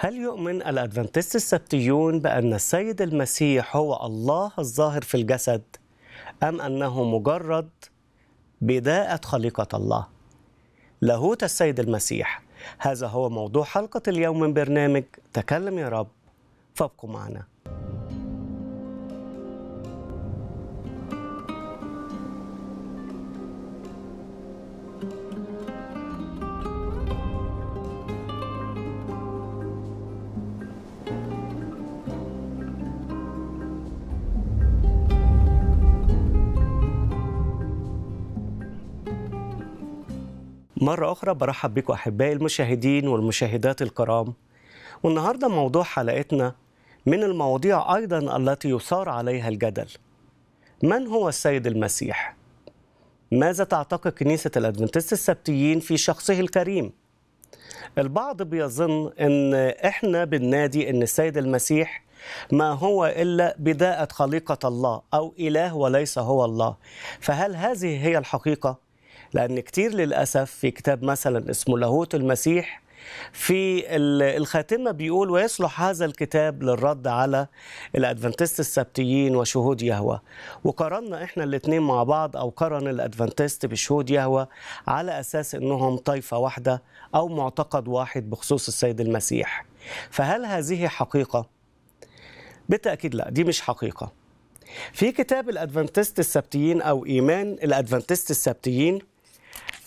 هل يؤمن الأدفنتست السبتيون بأن السيد المسيح هو الله الظاهر في الجسد أم أنه مجرد بداءة خليقة الله؟ لاهوت السيد المسيح هذا هو موضوع حلقة اليوم من برنامج تكلم يا رب فابقوا معنا thank you مرة أخرى برحب بكم أحبائي المشاهدين والمشاهدات الكرام والنهاردة موضوع حلقتنا من المواضيع أيضا التي يثار عليها الجدل من هو السيد المسيح؟ ماذا تعتقد كنيسة الأدفنتست السبتيين في شخصه الكريم؟ البعض بيظن أن إحنا بالنادي أن السيد المسيح ما هو إلا بداءة خليقة الله أو إله وليس هو الله فهل هذه هي الحقيقة؟ لأن كتير للأسف في كتاب مثلا اسمه لاهوت المسيح في الخاتمة بيقول ويصلح هذا الكتاب للرد على الأدفنتست السبتيين وشهود يهوى وقارنا إحنا الاثنين مع بعض أو قارن الأدفنتست بشهود يهوى على أساس أنهم طائفة واحدة أو معتقد واحد بخصوص السيد المسيح فهل هذه حقيقة؟ بالتأكيد لا دي مش حقيقة في كتاب الأدفنتست السبتيين أو إيمان الأدفنتست السبتيين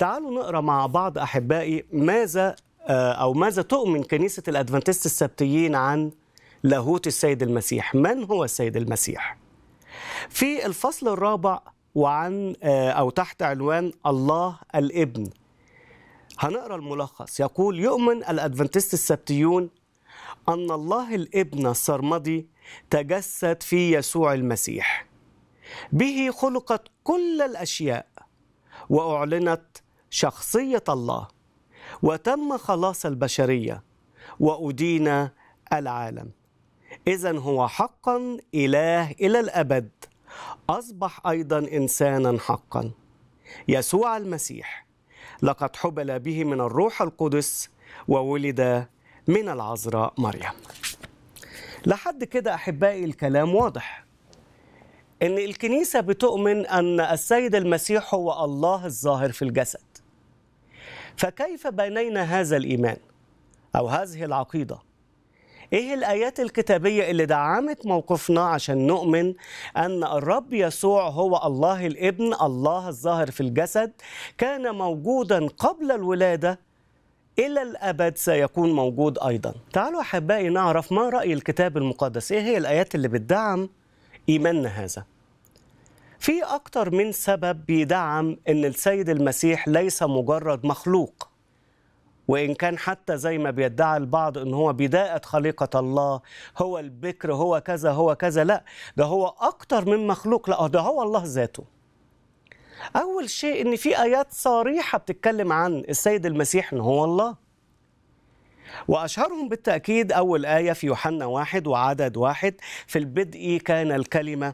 تعالوا نقرا مع بعض احبائي ماذا آه، او ماذا تؤمن كنيسه الادفنتست السبتيين عن لاهوت السيد المسيح من هو السيد المسيح في الفصل الرابع وعن آه، او تحت عنوان الله الابن هنقرا الملخص يقول يؤمن الادفنتست السبتيون ان الله الابن السرمدي تجسد في يسوع المسيح به خلقت كل الاشياء واعلنت شخصية الله وتم خلاص البشرية وأدين العالم إذا هو حقا إله إلى الأبد أصبح أيضا إنسانا حقا يسوع المسيح لقد حبل به من الروح القدس وولد من العذراء مريم لحد كده أحبائي الكلام واضح إن الكنيسة بتؤمن أن السيد المسيح هو الله الظاهر في الجسد فكيف بنينا هذا الإيمان أو هذه العقيدة إيه الآيات الكتابية اللي دعمت موقفنا عشان نؤمن أن الرب يسوع هو الله الابن الله الظاهر في الجسد كان موجودا قبل الولادة إلى الأبد سيكون موجود أيضا تعالوا أحبائي نعرف ما رأي الكتاب المقدس إيه هي الآيات اللي بتدعم إيماننا هذا في أكتر من سبب بيدعم أن السيد المسيح ليس مجرد مخلوق وإن كان حتى زي ما بيدعي البعض أن هو بداءة خليقة الله هو البكر هو كذا هو كذا لا ده هو أكتر من مخلوق لا ده هو الله ذاته أول شيء أن في آيات صريحة بتتكلم عن السيد المسيح أن هو الله وأشهرهم بالتأكيد أول آية في يوحنا واحد وعدد واحد في البدء كان الكلمة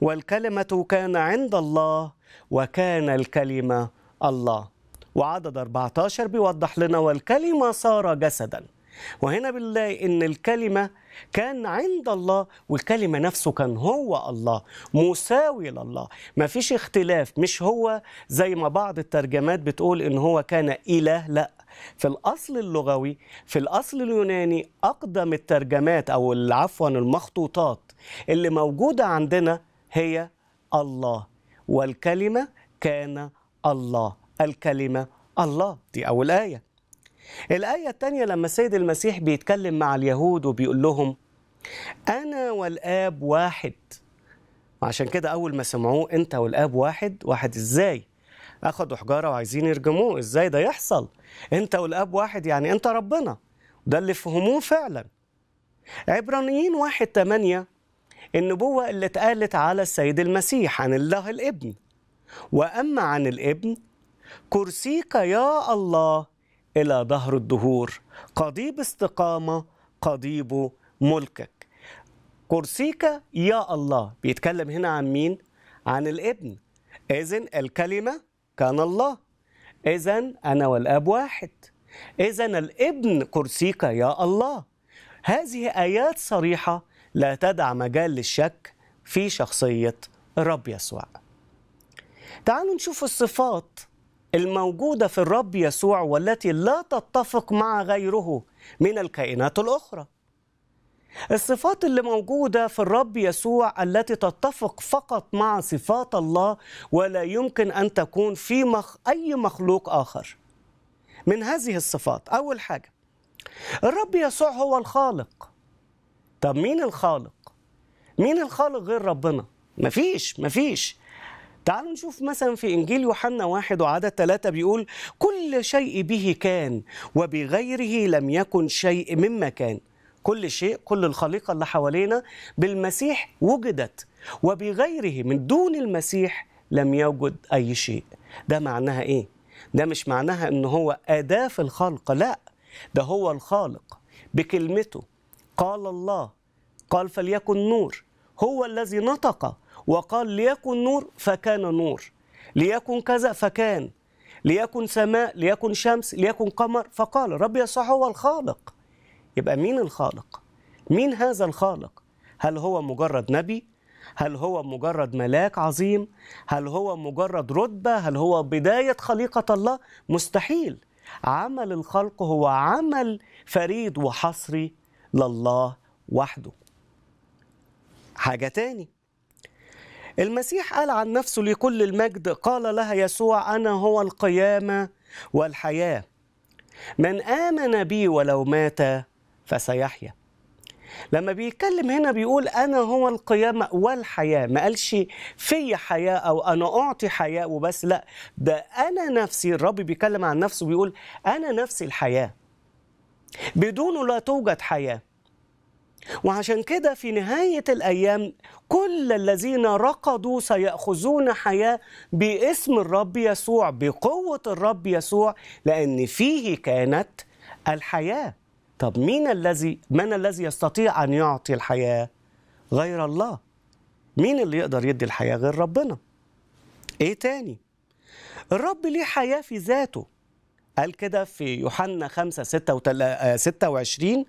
والكلمة كان عند الله وكان الكلمة الله وعدد 14 بيوضح لنا والكلمة صار جسدا وهنا بنلاقي ان الكلمه كان عند الله والكلمه نفسه كان هو الله مساوي لله ما فيش اختلاف مش هو زي ما بعض الترجمات بتقول ان هو كان اله لا في الاصل اللغوي في الاصل اليوناني اقدم الترجمات او عفوا المخطوطات اللي موجوده عندنا هي الله والكلمة كان الله الكلمة الله دي أول آية الآية الثانية لما السيد المسيح بيتكلم مع اليهود وبيقول لهم أنا والآب واحد عشان كده أول ما سمعوه أنت والآب واحد واحد إزاي؟ أخدوا حجارة وعايزين يرجموه إزاي ده يحصل؟ أنت والآب واحد يعني أنت ربنا ده اللي فهموه فعلا عبرانيين واحد تمانية النبوة اللي اتقالت على السيد المسيح عن الله الابن وأما عن الابن كرسيك يا الله إلى ظهر الدهور قضيب استقامة قضيب ملكك كرسيك يا الله بيتكلم هنا عن مين؟ عن الابن إذن الكلمة كان الله إذن أنا والأب واحد إذن الابن كرسيك يا الله هذه آيات صريحة لا تدع مجال للشك في شخصية الرب يسوع تعالوا نشوف الصفات الموجودة في الرب يسوع والتي لا تتفق مع غيره من الكائنات الأخرى الصفات اللي موجودة في الرب يسوع التي تتفق فقط مع صفات الله ولا يمكن أن تكون في مخ أي مخلوق آخر من هذه الصفات أول حاجة الرب يسوع هو الخالق طب مين الخالق مين الخالق غير ربنا مفيش مفيش تعالوا نشوف مثلا في إنجيل يوحنا واحد وعدد ثلاثة بيقول كل شيء به كان وبغيره لم يكن شيء مما كان كل شيء كل الخليقة اللي حوالينا بالمسيح وجدت وبغيره من دون المسيح لم يوجد أي شيء ده معناها إيه؟ ده مش معناها إن هو أداة في الخلق لا ده هو الخالق بكلمته قال الله قال فليكن نور هو الذي نطق وقال ليكن نور فكان نور ليكن كذا فكان ليكن سماء ليكن شمس ليكن قمر فقال رب يسوع هو الخالق يبقى مين الخالق مين هذا الخالق هل هو مجرد نبي هل هو مجرد ملاك عظيم هل هو مجرد رتبه هل هو بدايه خليقه الله مستحيل عمل الخلق هو عمل فريد وحصري لله وحده حاجة تاني المسيح قال عن نفسه لكل المجد قال لها يسوع أنا هو القيامة والحياة من آمن بي ولو مات فسيحيا لما بيتكلم هنا بيقول أنا هو القيامة والحياة ما قالش في حياة أو أنا أعطي حياة وبس لا ده أنا نفسي الرب بيتكلم عن نفسه بيقول أنا نفسي الحياة بدونه لا توجد حياه وعشان كده في نهاية الأيام كل الذين رقدوا سيأخذون حياة باسم الرب يسوع بقوة الرب يسوع لأن فيه كانت الحياة طب مين الذي من الذي يستطيع أن يعطي الحياة غير الله مين اللي يقدر يدي الحياة غير ربنا إيه تاني الرب ليه حياة في ذاته قال كده في يوحنا 5 26 آه،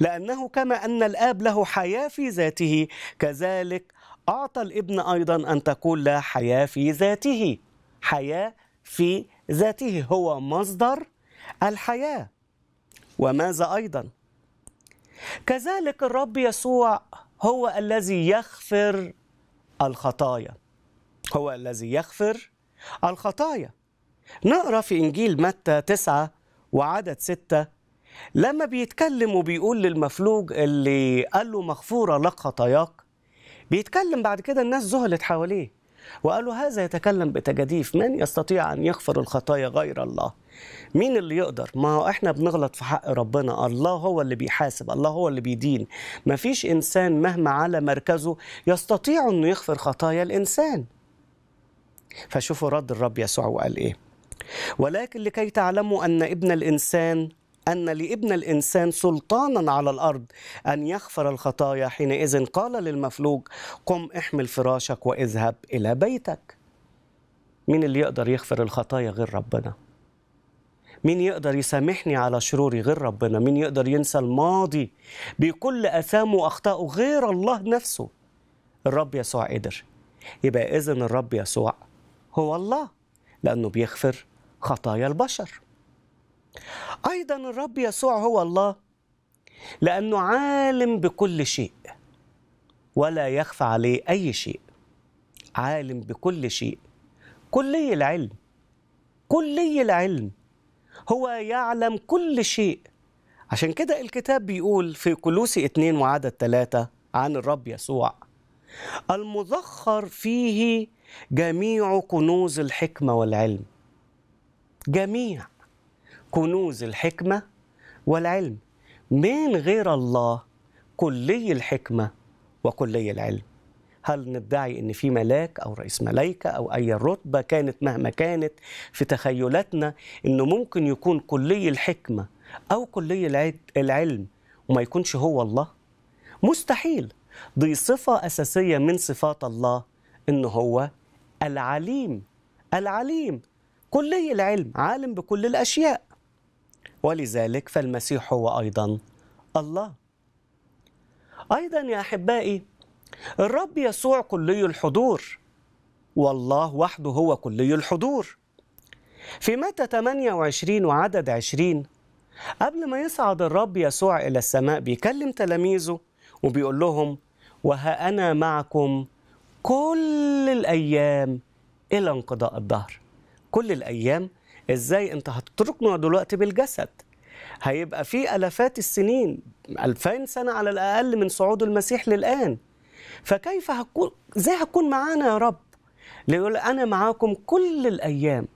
لأنه كما أن الآب له حياة في ذاته كذلك أعطى الابن أيضا أن تكون له حياة في ذاته حياة في ذاته هو مصدر الحياة وماذا أيضا كذلك الرب يسوع هو الذي يغفر الخطايا هو الذي يغفر الخطايا نقرا في انجيل متى تسعة وعدد ستة لما بيتكلم وبيقول للمفلوج اللي قال له مغفوره لك خطاياك بيتكلم بعد كده الناس زهلت حواليه وقالوا هذا يتكلم بتجاديف من يستطيع أن يغفر الخطايا غير الله مين اللي يقدر ما هو احنا بنغلط في حق ربنا الله هو اللي بيحاسب الله هو اللي بيدين ما فيش إنسان مهما على مركزه يستطيع أنه يغفر خطايا الإنسان فشوفوا رد الرب يسوع وقال إيه ولكن لكي تعلموا أن ابن الإنسان أن لابن الإنسان سلطانا على الأرض أن يغفر الخطايا حينئذ قال للمفلوج قم احمل فراشك واذهب إلى بيتك مين اللي يقدر يغفر الخطايا غير ربنا مين يقدر يسامحني على شروري غير ربنا مين يقدر ينسى الماضي بكل أثامه وأخطائه غير الله نفسه الرب يسوع قدر يبقى إذن الرب يسوع هو الله لأنه بيغفر خطايا البشر ايضا الرب يسوع هو الله لانه عالم بكل شيء ولا يخفى عليه اي شيء عالم بكل شيء كلي العلم كلي العلم هو يعلم كل شيء عشان كده الكتاب بيقول في كلوسي 2 وعدد 3 عن الرب يسوع المذخر فيه جميع كنوز الحكمة والعلم جميع كنوز الحكمة والعلم من غير الله كلي الحكمة وكلي العلم هل ندعي ان في ملاك او رئيس ملائكه او اي رتبه كانت مهما كانت في تخيلاتنا انه ممكن يكون كلي الحكمه او كلي العلم وما يكونش هو الله مستحيل دي صفه اساسيه من صفات الله ان هو العليم العليم كلي العلم عالم بكل الأشياء ولذلك فالمسيح هو أيضا الله أيضا يا أحبائي الرب يسوع كلي الحضور والله وحده هو كلي الحضور في متى 28 وعدد 20 قبل ما يصعد الرب يسوع إلى السماء بيكلم تلاميذه وبيقول لهم وها أنا معكم كل الأيام إلى انقضاء الدهر كل الايام ازاي انت هتتركنا دلوقتي بالجسد هيبقى في الافات السنين الفين سنه على الاقل من صعود المسيح للان فكيف هتكون ازاي هتكون معانا يا رب ليقول انا معاكم كل الايام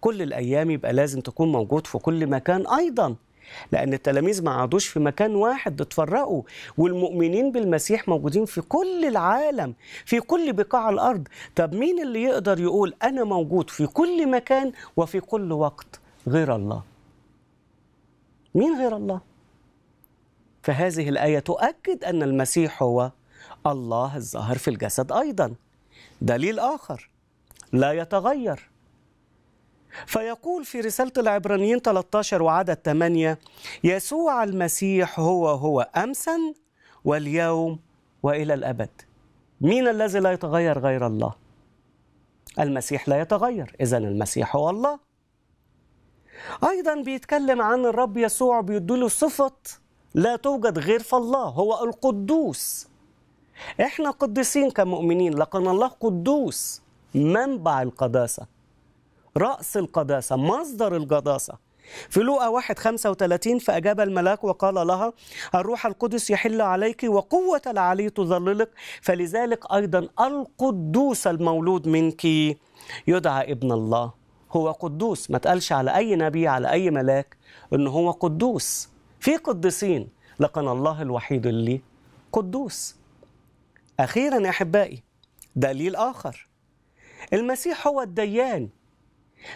كل الايام يبقى لازم تكون موجود في كل مكان ايضا لأن التلاميذ ما عادوش في مكان واحد اتفرقوا والمؤمنين بالمسيح موجودين في كل العالم في كل بقاع الأرض طب مين اللي يقدر يقول أنا موجود في كل مكان وفي كل وقت غير الله مين غير الله فهذه الآية تؤكد أن المسيح هو الله الظاهر في الجسد أيضا دليل آخر لا يتغير فيقول في رسالة العبرانيين 13 وعدد 8 يسوع المسيح هو هو أمسا واليوم وإلى الأبد مين الذي لا يتغير غير الله المسيح لا يتغير إذا المسيح هو الله أيضا بيتكلم عن الرب يسوع بيدله صفة لا توجد غير فالله هو القدوس احنا قديسين كمؤمنين لكن الله قدوس منبع القداسه رأس القداسة مصدر القداسة في لوقا خمسة 35 فأجاب الملاك وقال لها الروح القدس يحل عليك وقوة العلي تظللك فلذلك أيضا القدوس المولود منك يدعى ابن الله هو قدوس ما تقالش على أي نبي على أي ملاك إن هو قدوس في قدسين لكن الله الوحيد اللي قدوس أخيرا يا أحبائي دليل آخر المسيح هو الديان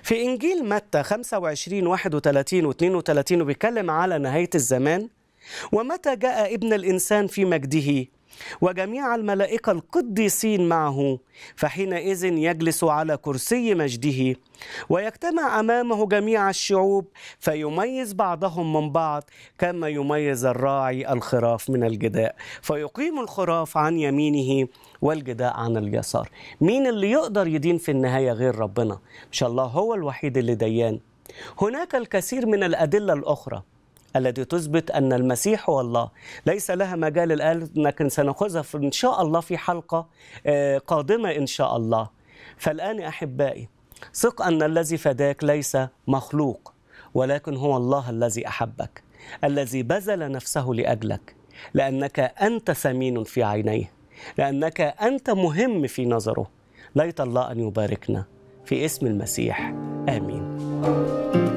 في إنجيل متى 25 31 و 32 وبيتكلم على نهاية الزمان ومتى جاء ابن الإنسان في مجده وجميع الملائكة القديسين معه فحينئذ يجلس على كرسي مجده ويجتمع أمامه جميع الشعوب فيميز بعضهم من بعض كما يميز الراعي الخراف من الجداء فيقيم الخراف عن يمينه والجداء عن اليسار مين اللي يقدر يدين في النهاية غير ربنا إن شاء الله هو الوحيد اللي ديان هناك الكثير من الأدلة الأخرى التي تثبت أن المسيح هو الله ليس لها مجال الآن لكن سنأخذها إن شاء الله في حلقة آه، قادمة إن شاء الله فالآن أحبائي ثق أن الذي فداك ليس مخلوق ولكن هو الله الذي أحبك الذي بذل نفسه لأجلك لأنك أنت ثمين في عينيه لأنك أنت مهم في نظره ليت الله أن يباركنا في اسم المسيح آمين